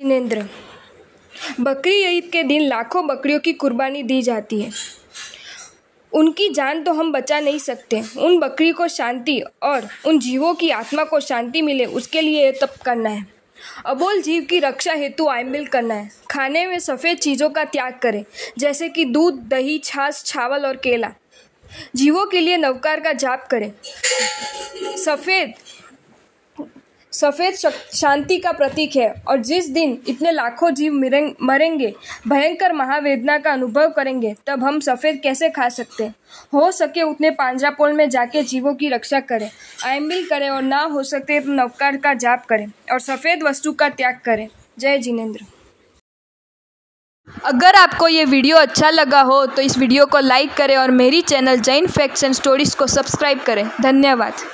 जिनेन्द्र बकरी ईद के दिन लाखों बकरियों की कुर्बानी दी जाती है उनकी जान तो हम बचा नहीं सकते उन बकरी को शांति और उन जीवों की आत्मा को शांति मिले उसके लिए ये तप करना है अबोल जीव की रक्षा हेतु आयमिल करना है खाने में सफ़ेद चीज़ों का त्याग करें जैसे कि दूध दही छाछ छावल और केला जीवों के लिए नवकार का जाप करें सफ़ेद सफ़ेद शांति का प्रतीक है और जिस दिन इतने लाखों जीव मरेंगे भयंकर महावेदना का अनुभव करेंगे तब हम सफ़ेद कैसे खा सकते हो सके उतने पांजापोल में जाके जीवों की रक्षा करें आयम्बिल करें और ना हो सके तो नवकार का जाप करें और सफ़ेद वस्तु का त्याग करें जय जिनेन्द्र अगर आपको ये वीडियो अच्छा लगा हो तो इस वीडियो को लाइक करें और मेरी channel Jain facts and stories को सब्सक्राइब करें धन्यवाद